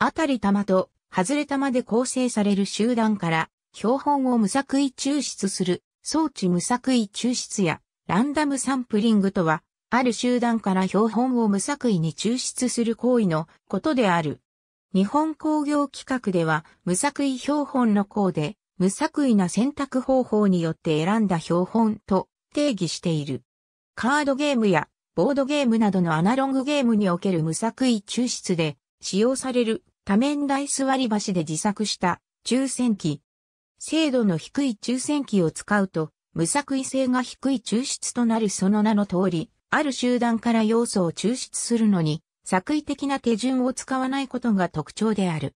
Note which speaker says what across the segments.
Speaker 1: 当たり玉と外れ玉で構成される集団から標本を無作為抽出する装置無作為抽出やランダムサンプリングとはある集団から標本を無作為に抽出する行為のことである。日本工業規格では無作為標本の項で無作為な選択方法によって選んだ標本と定義している。カードゲームやボードゲームなどのアナログゲームにおける無作為抽出で使用される多面台座り橋で自作した抽選機。精度の低い抽選機を使うと、無作為性が低い抽出となるその名の通り、ある集団から要素を抽出するのに、作為的な手順を使わないことが特徴である。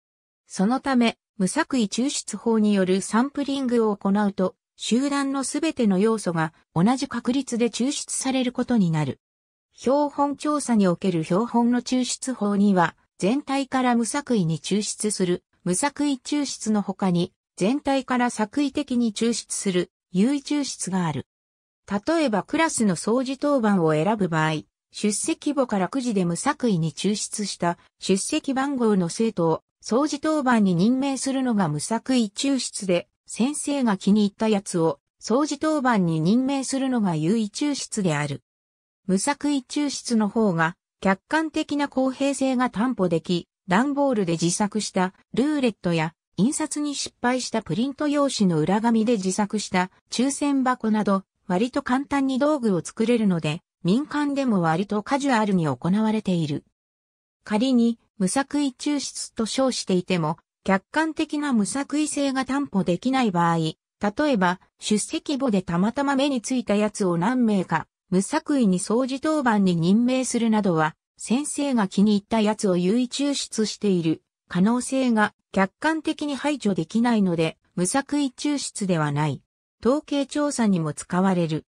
Speaker 1: そのため、無作為抽出法によるサンプリングを行うと、集団のすべての要素が同じ確率で抽出されることになる。標本調査における標本の抽出法には、全体から無作為に抽出する、無作為抽出の他に、全体から作為的に抽出する、優位抽出がある。例えばクラスの掃除当番を選ぶ場合、出席簿からくじで無作為に抽出した出席番号の生徒を掃除当番に任命するのが無作為抽出で、先生が気に入ったやつを掃除当番に任命するのが優位抽出である。無作為抽出の方が客観的な公平性が担保でき、段ボールで自作したルーレットや印刷に失敗したプリント用紙の裏紙で自作した抽選箱など割と簡単に道具を作れるので民間でも割とカジュアルに行われている。仮に無作為抽出と称していても客観的な無作為性が担保できない場合、例えば出席簿でたまたま目についたやつを何名か無作為に掃除当番に任命するなどは、先生が気に入ったやつを優位抽出している可能性が客観的に排除できないので、無作為抽出ではない。統計調査にも使われる。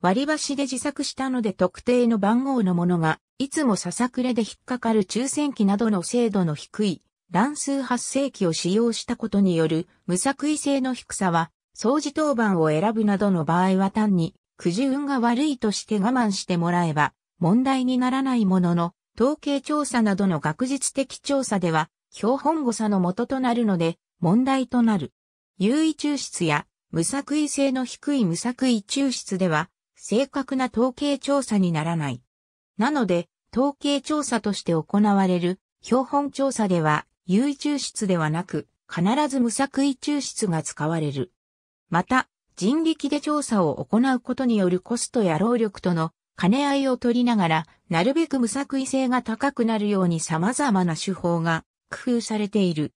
Speaker 1: 割り箸で自作したので特定の番号のものが、いつもささくれで引っかかる抽選機などの精度の低い乱数発生器を使用したことによる無作為性の低さは、掃除当番を選ぶなどの場合は単にくじ運が悪いとして我慢してもらえば問題にならないものの、統計調査などの学術的調査では、標本誤差の元となるので、問題となる。優位抽出や、無作為性の低い無作為抽出では、正確な統計調査にならない。なので、統計調査として行われる、標本調査では、優位抽出ではなく、必ず無作為抽出が使われる。また、人力で調査を行うことによるコストや労力との兼ね合いを取りながら、なるべく無作為性が高くなるように様々な手法が工夫されている。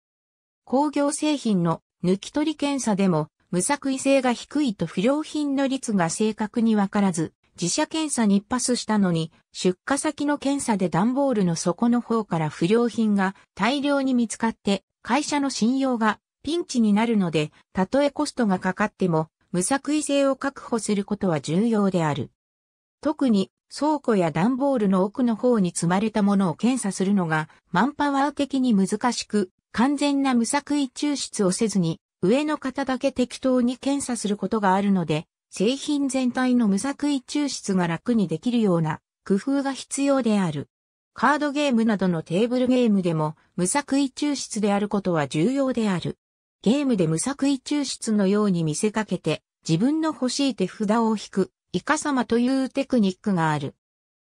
Speaker 1: 工業製品の抜き取り検査でも、無作為性が低いと不良品の率が正確にわからず、自社検査にパスしたのに、出荷先の検査で段ボールの底の方から不良品が大量に見つかって、会社の信用がピンチになるので、たとえコストがかかっても、無作為性を確保することは重要である。特に倉庫や段ボールの奥の方に積まれたものを検査するのがマンパワー的に難しく、完全な無作為抽出をせずに上の方だけ適当に検査することがあるので、製品全体の無作為抽出が楽にできるような工夫が必要である。カードゲームなどのテーブルゲームでも無作為抽出であることは重要である。ゲームで無作為抽出のように見せかけて、自分の欲しい手札を引く、イカ様というテクニックがある。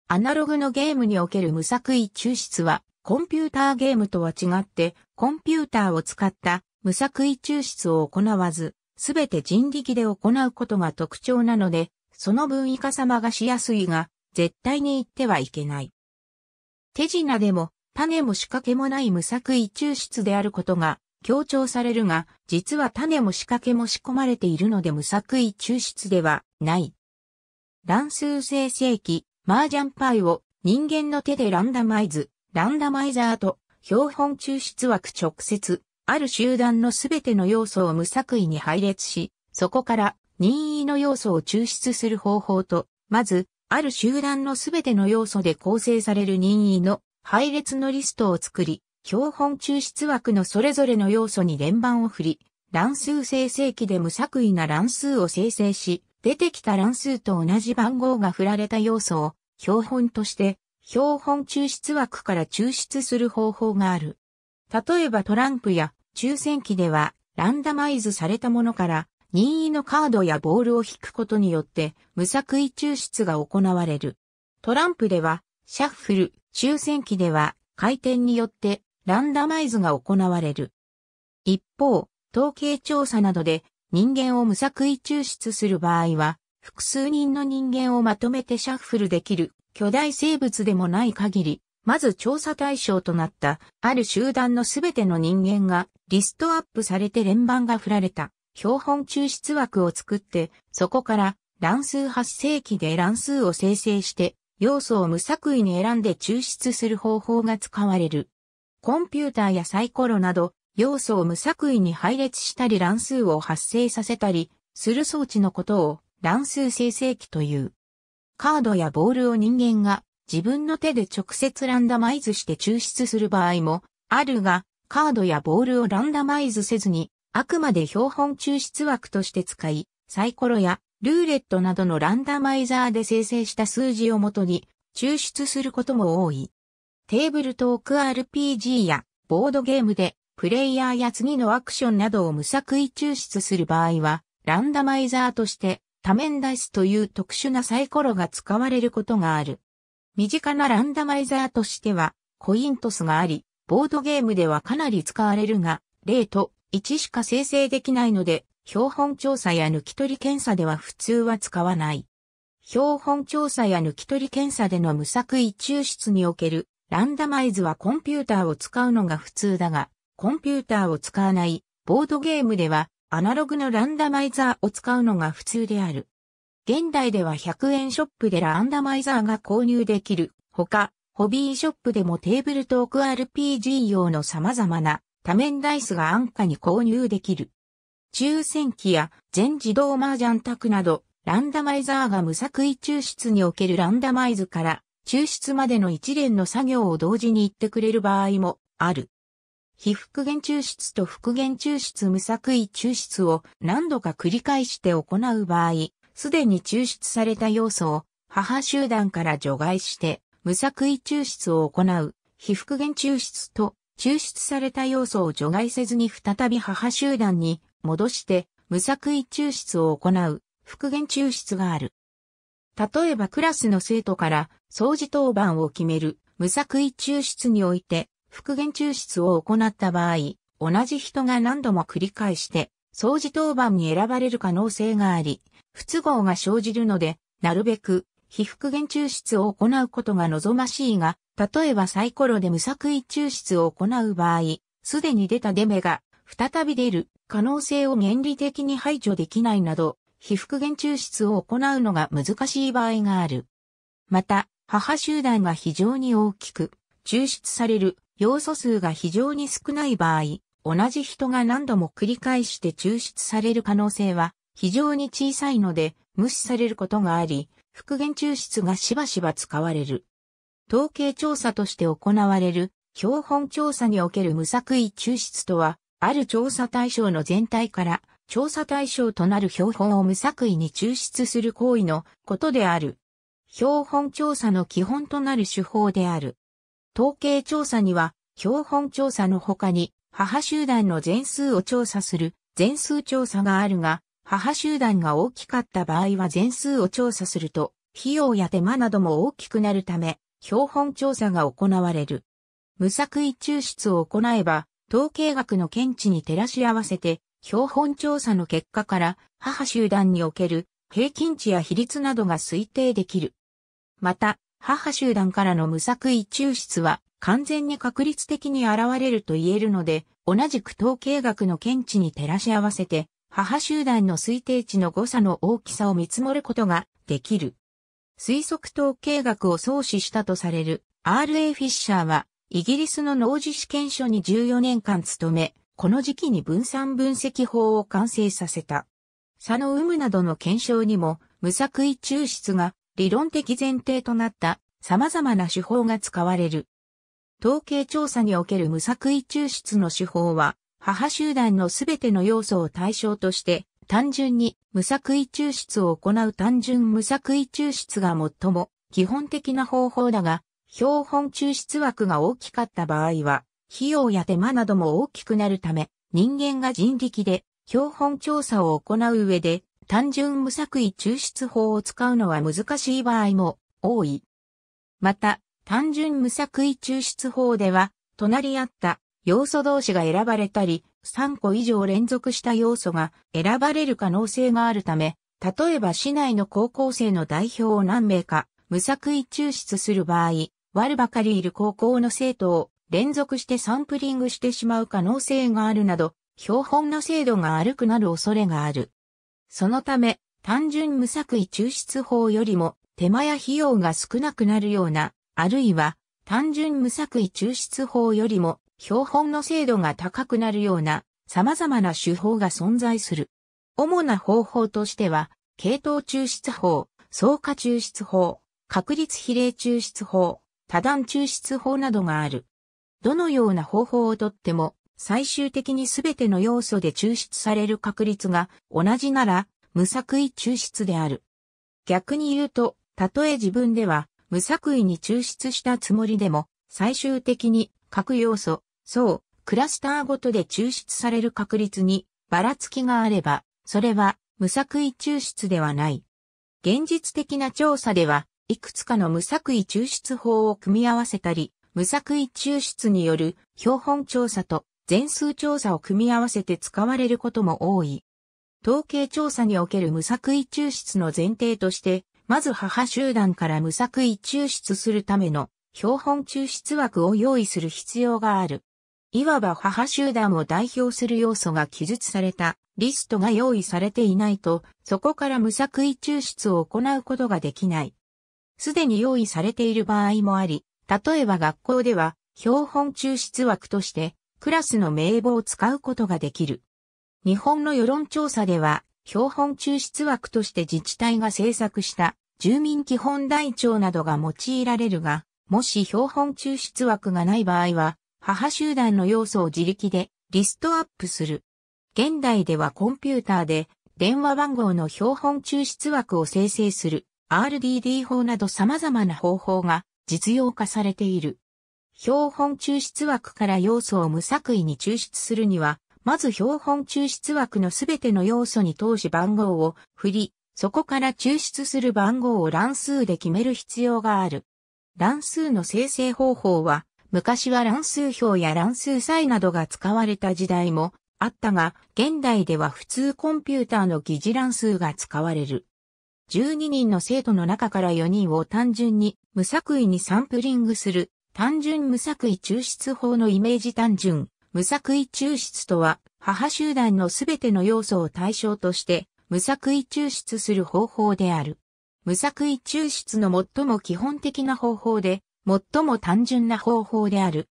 Speaker 1: アナログのゲームにおける無作為抽出は、コンピューターゲームとは違って、コンピューターを使った無作為抽出を行わず、すべて人力で行うことが特徴なので、その分イカ様がしやすいが、絶対に言ってはいけない。手品でも、種も仕掛けもない無作為抽出であることが強調されるが、実は種も仕掛けも仕込まれているので無作為抽出ではない。乱数生成器、麻雀パイを人間の手でランダマイズ、ランダマイザーと標本抽出枠直接、ある集団のすべての要素を無作為に配列し、そこから任意の要素を抽出する方法と、まず、ある集団のすべての要素で構成される任意の配列のリストを作り、標本抽出枠のそれぞれの要素に連番を振り、乱数生成器で無作為な乱数を生成し、出てきた乱数と同じ番号が振られた要素を標本として標本抽出枠から抽出する方法がある。例えばトランプや抽選機ではランダマイズされたものから任意のカードやボールを引くことによって無作為抽出が行われる。トランプではシャッフル、抽選機では回転によってランダマイズが行われる。一方、統計調査などで人間を無作為抽出する場合は、複数人の人間をまとめてシャッフルできる巨大生物でもない限り、まず調査対象となったある集団のすべての人間がリストアップされて連番が振られた標本抽出枠を作って、そこから乱数発生器で乱数を生成して、要素を無作為に選んで抽出する方法が使われる。コンピューターやサイコロなど、要素を無作為に配列したり乱数を発生させたりする装置のことを乱数生成器という。カードやボールを人間が自分の手で直接ランダマイズして抽出する場合もあるが、カードやボールをランダマイズせずに、あくまで標本抽出枠として使い、サイコロやルーレットなどのランダマイザーで生成した数字をもとに抽出することも多い。テーブルトーク RPG やボードゲームでプレイヤーや次のアクションなどを無作為抽出する場合はランダマイザーとして多面ダイスという特殊なサイコロが使われることがある。身近なランダマイザーとしてはコイントスがあり、ボードゲームではかなり使われるが、0と1しか生成できないので、標本調査や抜き取り検査では普通は使わない。標本調査や抜き取り検査での無作為抽出におけるランダマイズはコンピューターを使うのが普通だが、コンピューターを使わないボードゲームではアナログのランダマイザーを使うのが普通である。現代では100円ショップでランダマイザーが購入できる。ほか、ホビーショップでもテーブルトーク RPG 用の様々な多面ダイスが安価に購入できる。抽選機や全自動麻雀卓など、ランダマイザーが無作為抽出におけるランダマイズから抽出までの一連の作業を同時に行ってくれる場合もある。非復元抽出と復元抽出無作為抽出を何度か繰り返して行う場合、すでに抽出された要素を母集団から除外して無作為抽出を行う非復元抽出と抽出された要素を除外せずに再び母集団に戻して無作為抽出を行う復元抽出がある。例えばクラスの生徒から掃除当番を決める無作為抽出において復元抽出を行った場合、同じ人が何度も繰り返して掃除当番に選ばれる可能性があり、不都合が生じるので、なるべく非復元抽出を行うことが望ましいが、例えばサイコロで無作為抽出を行う場合、すでに出たデメが再び出る可能性を原理的に排除できないなど、被復元抽出を行うのが難しい場合がある。また、母集団が非常に大きく、抽出される要素数が非常に少ない場合、同じ人が何度も繰り返して抽出される可能性は非常に小さいので無視されることがあり、復元抽出がしばしば使われる。統計調査として行われる標本調査における無作為抽出とは、ある調査対象の全体から調査対象となる標本を無作為に抽出する行為のことである。標本調査の基本となる手法である。統計調査には、標本調査の他に、母集団の全数を調査する全数調査があるが、母集団が大きかった場合は全数を調査すると、費用や手間なども大きくなるため、標本調査が行われる。無作為抽出を行えば、統計学の見地に照らし合わせて、標本調査の結果から、母集団における平均値や比率などが推定できる。また、母集団からの無作為抽出は完全に確率的に現れると言えるので、同じく統計学の検知に照らし合わせて、母集団の推定値の誤差の大きさを見積もることができる。推測統計学を創始したとされる R.A. フィッシャーは、イギリスの農事試験所に14年間勤め、この時期に分散分析法を完成させた。差の有無などの検証にも、無作為抽出が理論的前提となった様々な手法が使われる。統計調査における無作為抽出の手法は、母集団のすべての要素を対象として、単純に無作為抽出を行う単純無作為抽出が最も基本的な方法だが、標本抽出枠が大きかった場合は、費用や手間なども大きくなるため、人間が人力で標本調査を行う上で、単純無作為抽出法を使うのは難しい場合も多い。また、単純無作為抽出法では、隣り合った要素同士が選ばれたり、3個以上連続した要素が選ばれる可能性があるため、例えば市内の高校生の代表を何名か無作為抽出する場合、割るばかりいる高校の生徒を連続してサンプリングしてしまう可能性があるなど、標本の精度が悪くなる恐れがある。そのため、単純無作為抽出法よりも手間や費用が少なくなるような、あるいは単純無作為抽出法よりも標本の精度が高くなるような様々な手法が存在する。主な方法としては、系統抽出法、総加抽出法、確率比例抽出法、多段抽出法などがある。どのような方法をとっても、最終的にすべての要素で抽出される確率が同じなら、無作為抽出である。逆に言うと、たとえ自分では無作為に抽出したつもりでも、最終的に各要素、そう、クラスターごとで抽出される確率にばらつきがあれば、それは無作為抽出ではない。現実的な調査では、いくつかの無作為抽出法を組み合わせたり、無作為抽出による標本調査と全数調査を組み合わせて使われることも多い。統計調査における無作為抽出の前提として、まず母集団から無作為抽出するための標本抽出枠を用意する必要がある。いわば母集団を代表する要素が記述されたリストが用意されていないと、そこから無作為抽出を行うことができない。すでに用意されている場合もあり、例えば学校では、標本抽出枠として、クラスの名簿を使うことができる。日本の世論調査では、標本抽出枠として自治体が制作した住民基本台帳などが用いられるが、もし標本抽出枠がない場合は、母集団の要素を自力でリストアップする。現代ではコンピューターで電話番号の標本抽出枠を生成する RDD 法など様々な方法が実用化されている。標本抽出枠から要素を無作為に抽出するには、まず標本抽出枠のすべての要素に通し番号を振り、そこから抽出する番号を乱数で決める必要がある。乱数の生成方法は、昔は乱数表や乱数際などが使われた時代もあったが、現代では普通コンピューターの疑似乱数が使われる。12人の生徒の中から4人を単純に無作為にサンプリングする単純無作為抽出法のイメージ単純無作為抽出とは母集団のすべての要素を対象として無作為抽出する方法である。無作為抽出の最も基本的な方法で最も単純な方法である。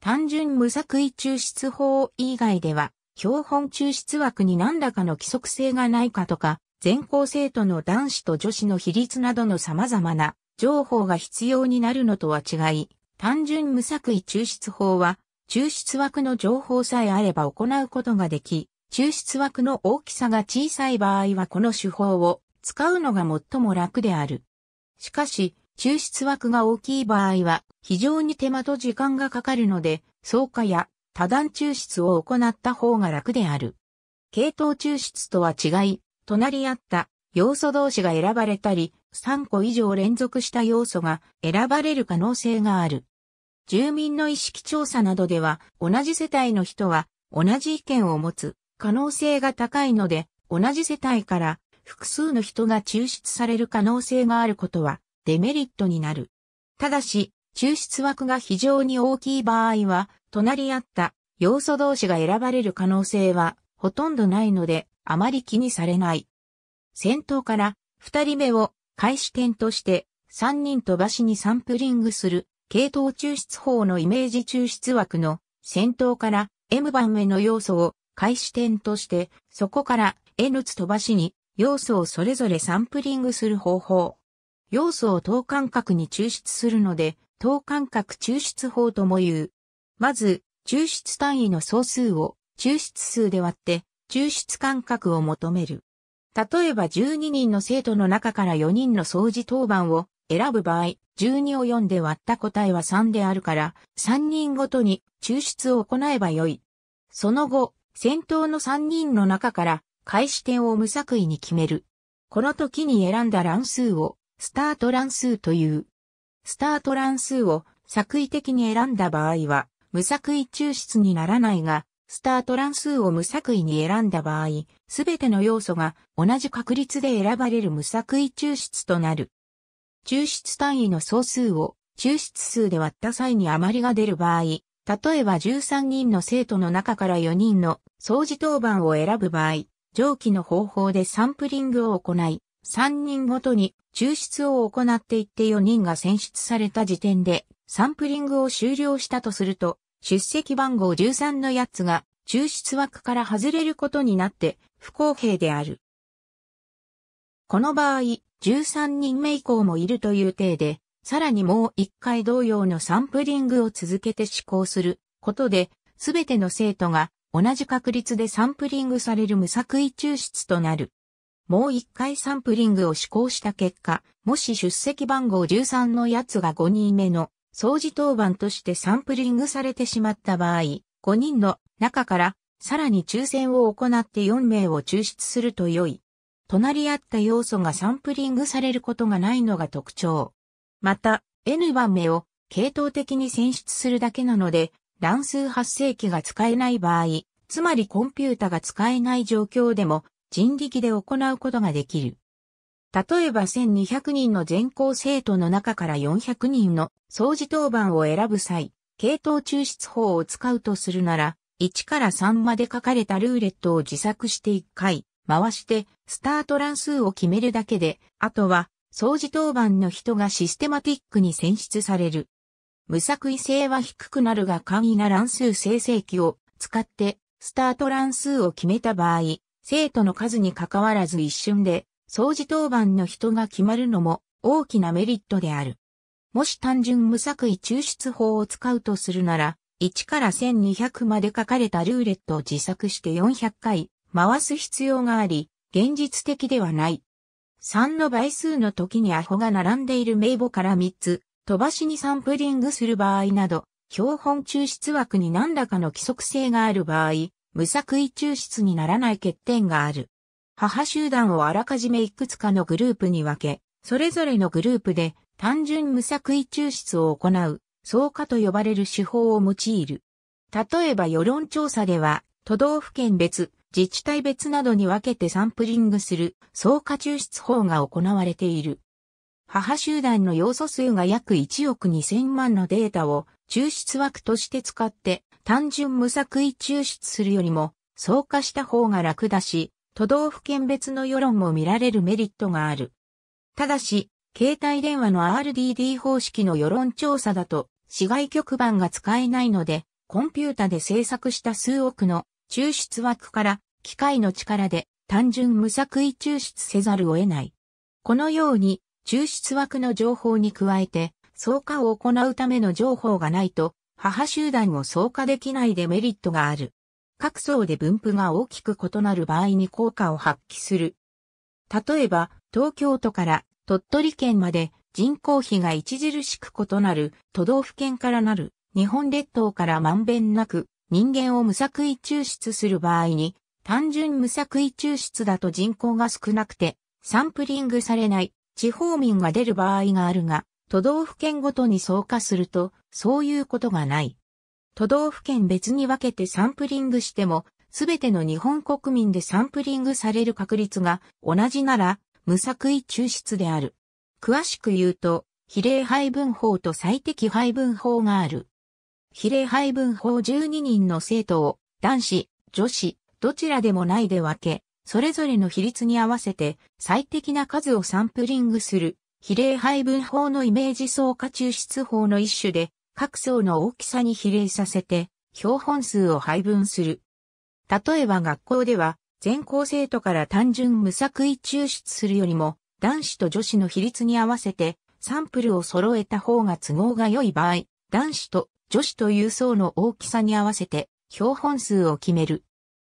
Speaker 1: 単純無作為抽出法以外では、標本抽出枠に何らかの規則性がないかとか、全校生徒の男子と女子の比率などの様々な情報が必要になるのとは違い、単純無作為抽出法は、抽出枠の情報さえあれば行うことができ、抽出枠の大きさが小さい場合はこの手法を使うのが最も楽である。しかし、抽出枠が大きい場合は非常に手間と時間がかかるので、相加や多段抽出を行った方が楽である。系統抽出とは違い、隣り合った要素同士が選ばれたり、3個以上連続した要素が選ばれる可能性がある。住民の意識調査などでは、同じ世帯の人は同じ意見を持つ可能性が高いので、同じ世帯から複数の人が抽出される可能性があることはデメリットになる。ただし、抽出枠が非常に大きい場合は、隣り合った要素同士が選ばれる可能性はほとんどないので、あまり気にされない。先頭から二人目を開始点として三人飛ばしにサンプリングする系統抽出法のイメージ抽出枠の先頭から M 番目の要素を開始点としてそこから N つ飛ばしに要素をそれぞれサンプリングする方法。要素を等間隔に抽出するので等間隔抽出法とも言う。まず抽出単位の総数を抽出数で割って抽出感覚を求める。例えば12人の生徒の中から4人の掃除当番を選ぶ場合、12を4で割った答えは3であるから、3人ごとに抽出を行えばよい。その後、先頭の3人の中から開始点を無作為に決める。この時に選んだ乱数をスタート乱数という。スタート乱数を作為的に選んだ場合は、無作為抽出にならないが、スタート乱数を無作為に選んだ場合、すべての要素が同じ確率で選ばれる無作為抽出となる。抽出単位の総数を抽出数で割った際に余りが出る場合、例えば13人の生徒の中から4人の掃除当番を選ぶ場合、上記の方法でサンプリングを行い、3人ごとに抽出を行っていって4人が選出された時点でサンプリングを終了したとすると、出席番号13のやつが抽出枠から外れることになって不公平である。この場合、13人目以降もいるという体で、さらにもう一回同様のサンプリングを続けて施行することで、すべての生徒が同じ確率でサンプリングされる無作為抽出となる。もう一回サンプリングを施行した結果、もし出席番号13のやつが5人目の掃除当番としてサンプリングされてしまった場合、5人の中からさらに抽選を行って4名を抽出すると良い。隣り合った要素がサンプリングされることがないのが特徴。また、N 番目を系統的に選出するだけなので、乱数発生器が使えない場合、つまりコンピュータが使えない状況でも人力で行うことができる。例えば1200人の全校生徒の中から400人の掃除当番を選ぶ際、系統抽出法を使うとするなら、1から3まで書かれたルーレットを自作して1回、回して、スタート乱数を決めるだけで、あとは、掃除当番の人がシステマティックに選出される。無作為性は低くなるが簡易な乱数生成器を使って、スタート乱数を決めた場合、生徒の数に関わらず一瞬で、掃除当番の人が決まるのも大きなメリットである。もし単純無作為抽出法を使うとするなら、1から1200まで書かれたルーレットを自作して400回回す必要があり、現実的ではない。3の倍数の時にアホが並んでいる名簿から3つ、飛ばしにサンプリングする場合など、標本抽出枠に何らかの規則性がある場合、無作為抽出にならない欠点がある。母集団をあらかじめいくつかのグループに分け、それぞれのグループで単純無作為抽出を行う、総化と呼ばれる手法を用いる。例えば世論調査では、都道府県別、自治体別などに分けてサンプリングする、総化抽出法が行われている。母集団の要素数が約1億2000万のデータを抽出枠として使って単純無作為抽出するよりも、総化した方が楽だし、都道府県別の世論も見られるメリットがある。ただし、携帯電話の RDD 方式の世論調査だと、市外局番が使えないので、コンピュータで制作した数億の抽出枠から機械の力で単純無作為抽出せざるを得ない。このように抽出枠の情報に加えて総価を行うための情報がないと母集団を総化できないデメリットがある。各層で分布が大きく異なる場合に効果を発揮する。例えば、東京都から鳥取県まで人口比が著しく異なる都道府県からなる日本列島からまんべんなく人間を無作為抽出する場合に単純無作為抽出だと人口が少なくてサンプリングされない地方民が出る場合があるが都道府県ごとに相加するとそういうことがない。都道府県別に分けてサンプリングしても、すべての日本国民でサンプリングされる確率が同じなら、無作為抽出である。詳しく言うと、比例配分法と最適配分法がある。比例配分法12人の生徒を、男子、女子、どちらでもないで分け、それぞれの比率に合わせて最適な数をサンプリングする、比例配分法のイメージ総加抽出法の一種で、各層の大きさに比例させて、標本数を配分する。例えば学校では、全校生徒から単純無作為抽出するよりも、男子と女子の比率に合わせて、サンプルを揃えた方が都合が良い場合、男子と女子という層の大きさに合わせて、標本数を決める。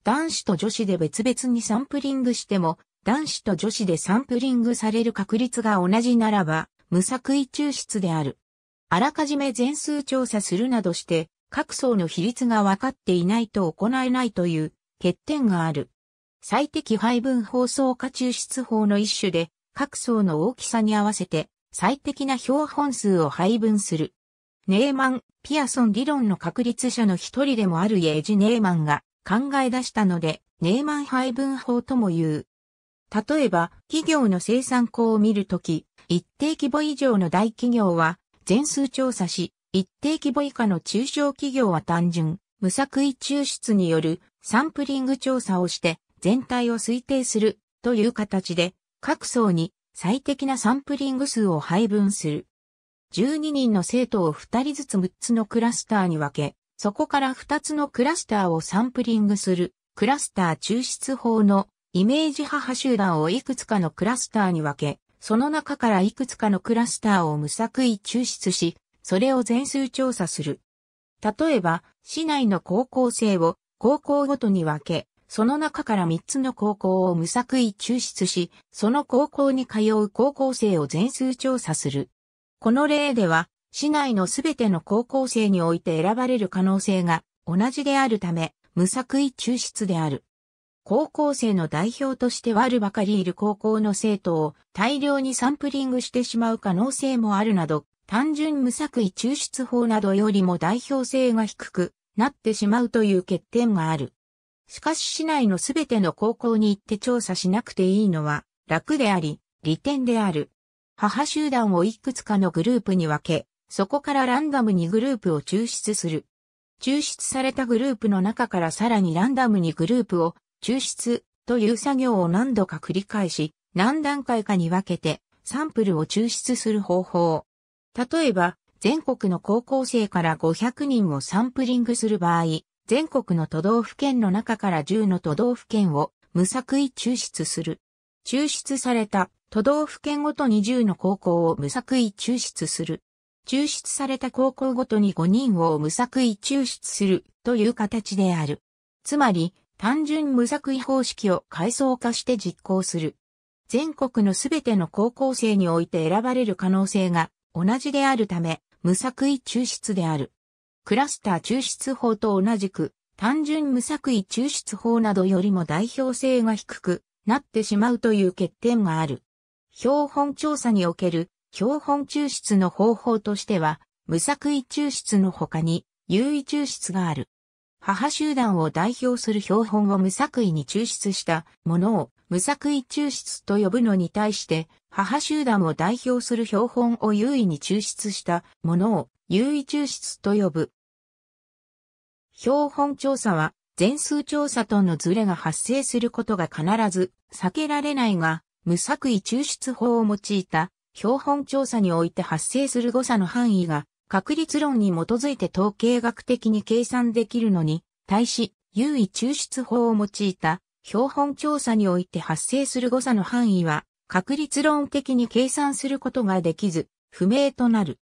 Speaker 1: 男子と女子で別々にサンプリングしても、男子と女子でサンプリングされる確率が同じならば、無作為抽出である。あらかじめ全数調査するなどして、各層の比率が分かっていないと行えないという欠点がある。最適配分放送化抽出法の一種で、各層の大きさに合わせて最適な標本数を配分する。ネーマン、ピアソン理論の確立者の一人でもあるイージ・ネーマンが考え出したので、ネーマン配分法とも言う。例えば、企業の生産項を見るとき、一定規模以上の大企業は、全数調査し、一定規模以下の中小企業は単純、無作為抽出によるサンプリング調査をして全体を推定するという形で各層に最適なサンプリング数を配分する。12人の生徒を2人ずつ6つのクラスターに分け、そこから2つのクラスターをサンプリングするクラスター抽出法のイメージ派派集団をいくつかのクラスターに分け、その中からいくつかのクラスターを無作為抽出し、それを全数調査する。例えば、市内の高校生を高校ごとに分け、その中から3つの高校を無作為抽出し、その高校に通う高校生を全数調査する。この例では、市内のすべての高校生において選ばれる可能性が同じであるため、無作為抽出である。高校生の代表としてワるばかりいる高校の生徒を大量にサンプリングしてしまう可能性もあるなど、単純無作為抽出法などよりも代表性が低くなってしまうという欠点がある。しかし市内のすべての高校に行って調査しなくていいのは楽であり、利点である。母集団をいくつかのグループに分け、そこからランダムにグループを抽出する。抽出されたグループの中からさらにランダムにグループを抽出という作業を何度か繰り返し、何段階かに分けてサンプルを抽出する方法。例えば、全国の高校生から500人をサンプリングする場合、全国の都道府県の中から10の都道府県を無作為抽出する。抽出された都道府県ごとに10の高校を無作為抽出する。抽出された高校ごとに5人を無作為抽出するという形である。つまり、単純無作為方式を階層化して実行する。全国のすべての高校生において選ばれる可能性が同じであるため、無作為抽出である。クラスター抽出法と同じく、単純無作為抽出法などよりも代表性が低くなってしまうという欠点がある。標本調査における標本抽出の方法としては、無作為抽出の他に、優位抽出がある。母集団を代表する標本を無作為に抽出したものを無作為抽出と呼ぶのに対して、母集団を代表する標本を優位に抽出したものを優位抽出と呼ぶ。標本調査は、全数調査とのズレが発生することが必ず避けられないが、無作為抽出法を用いた標本調査において発生する誤差の範囲が確率論に基づいて統計学的に計算できるのに、対し、優位抽出法を用いた標本調査において発生する誤差の範囲は、確率論的に計算することができず、不明となる。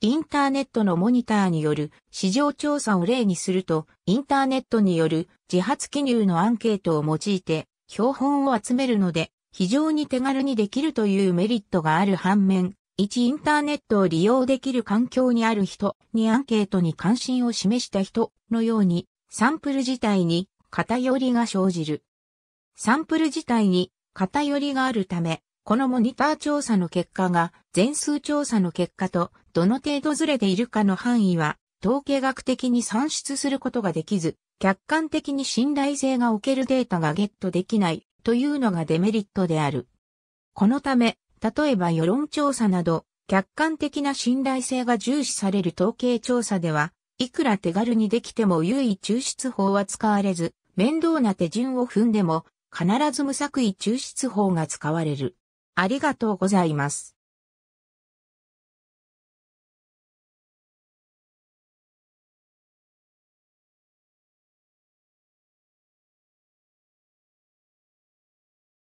Speaker 1: インターネットのモニターによる市場調査を例にすると、インターネットによる自発記入のアンケートを用いて標本を集めるので、非常に手軽にできるというメリットがある反面、1インターネットを利用できる環境にある人にアンケートに関心を示した人のようにサンプル自体に偏りが生じる。サンプル自体に偏りがあるため、このモニター調査の結果が全数調査の結果とどの程度ずれているかの範囲は統計学的に算出することができず、客観的に信頼性がおけるデータがゲットできないというのがデメリットである。このため、例えば世論調査など、客観的な信頼性が重視される統計調査では、いくら手軽にできても優位抽出法は使われず、面倒な手順を踏んでも、必ず無作為抽出法が使われる。ありがとうございます。